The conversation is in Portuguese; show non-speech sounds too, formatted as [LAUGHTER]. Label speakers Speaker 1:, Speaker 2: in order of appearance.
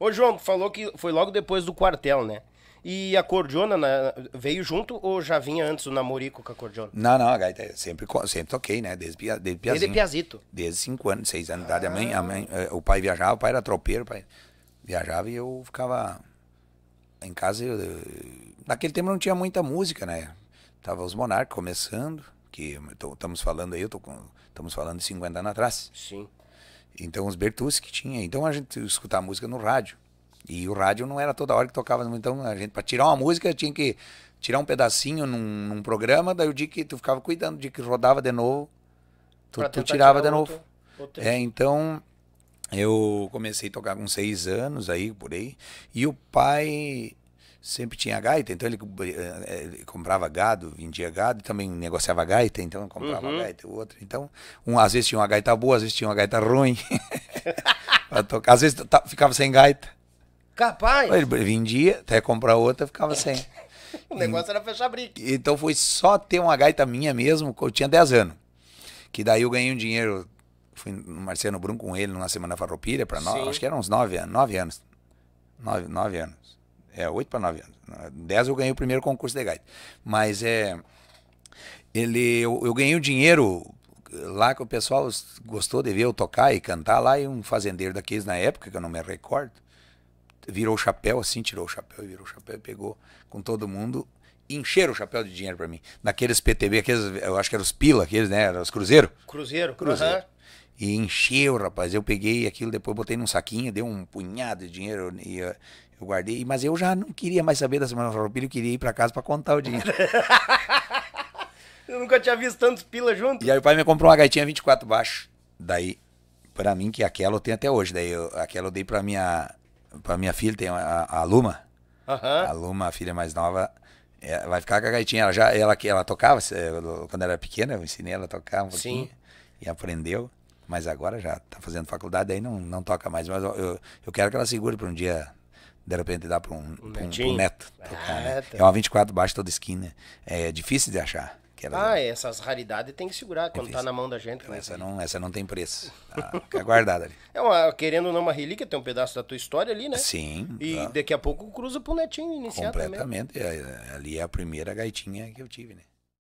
Speaker 1: Ô, João, falou que foi logo depois do quartel, né? E a cordiona né, veio junto ou já vinha antes o namorico com a cordiona? Não, não, a gaita é sempre, sempre toquei, né? Desde, desde Piazito. Desde Piazito. Desde 5 anos, 6 anos de ah. idade. A mãe, a mãe, eh, o pai viajava, o pai era tropeiro, o pai viajava e eu ficava em casa. eu, naquele tempo não tinha muita música, né? Tava os Monarcas começando, que estamos falando aí, eu tô com, estamos falando de 50 anos atrás. Sim. Então os Bertucci que tinha. Então a gente escutava música no rádio. E o rádio não era toda hora que tocava. Então a gente, para tirar uma música, tinha que tirar um pedacinho num, num, programa. Daí o dia que tu ficava cuidando, o dia que rodava de novo,
Speaker 2: tu, tu tirava de outro, novo.
Speaker 1: Outro. É, então eu comecei a tocar com seis anos aí, por aí. E o pai sempre tinha gaita, então ele, eh, eh, ele, comprava gado, vendia gado, também negociava gaita, então comprava uhum. gaita, outra. Então, um, às vezes tinha uma gaita boa, às vezes tinha uma gaita ruim. [LAUGHS] tocar. Às vezes ficava sem gaita. Capaz! Ele vendia, até comprar outra, ficava sem. [LAUGHS] o negócio e, era fechar briga. Então foi só ter uma gaita minha mesmo, eu tinha 10 anos. Que daí eu ganhei um dinheiro, fui no Marciano Brum com ele numa semana farroupilha para nós, acho que eram uns 9 anos, 9 anos. 9 anos. É, 8 para 9 anos. 10 eu ganhei o primeiro concurso de gaita. Mas é. Ele, eu, eu ganhei o dinheiro lá que o pessoal gostou de ver eu tocar e cantar lá. E um fazendeiro daqueles na época, que eu não me recordo, virou o chapéu assim, tirou o chapéu e virou o chapéu e pegou com todo mundo. E encheram o chapéu de dinheiro para mim. Naqueles PTB, aqueles, eu acho que eram os pila, aqueles, né? eram os cruzeiro. Cruzeiro. Cruzeiro. Uhum. E encheu, rapaz. Eu peguei aquilo, depois botei num saquinho, deu um punhado de dinheiro e eu, eu guardei. Mas eu já não queria mais saber da Semana Farroupilha, eu queria ir para casa para contar o dinheiro. [LAUGHS] eu nunca tinha visto tantos pila junto. E aí o pai me comprou uma gaitinha 24 baixo. Daí, para mim, que aquela eu tenho até hoje. Daí eu, aquela eu dei para minha, pra minha filha, tem a, a Luma. Uhum. A Luma, a filha mais nova, é, vai ficar com a gaitinha. Ela já ela, ela tocava, eh, quando era pequena, eu ensinei ela a tocar um pouquinho. Sim. E aprendeu. Mas agora já está fazendo faculdade, aí não, não toca mais. Mas eu, eu quero que ela segure para um dia de repente dar para um, um, pra um, pra um neto ah, tocar, ah, né? tá. É uma 24 baixa toda esquina. É difícil de achar. Ah, essas raridades tem que segurar quando está na mão da gente. Né? Essa, não, essa não tem preço. Tá, guardada ali. É uma, querendo ou não, uma relíquia, tem um pedaço da tua história ali, né? Sim. E tá. daqui a pouco cruza para o netinho iniciar Completamente. Também. É, ali é a primeira gaitinha que eu tive, né?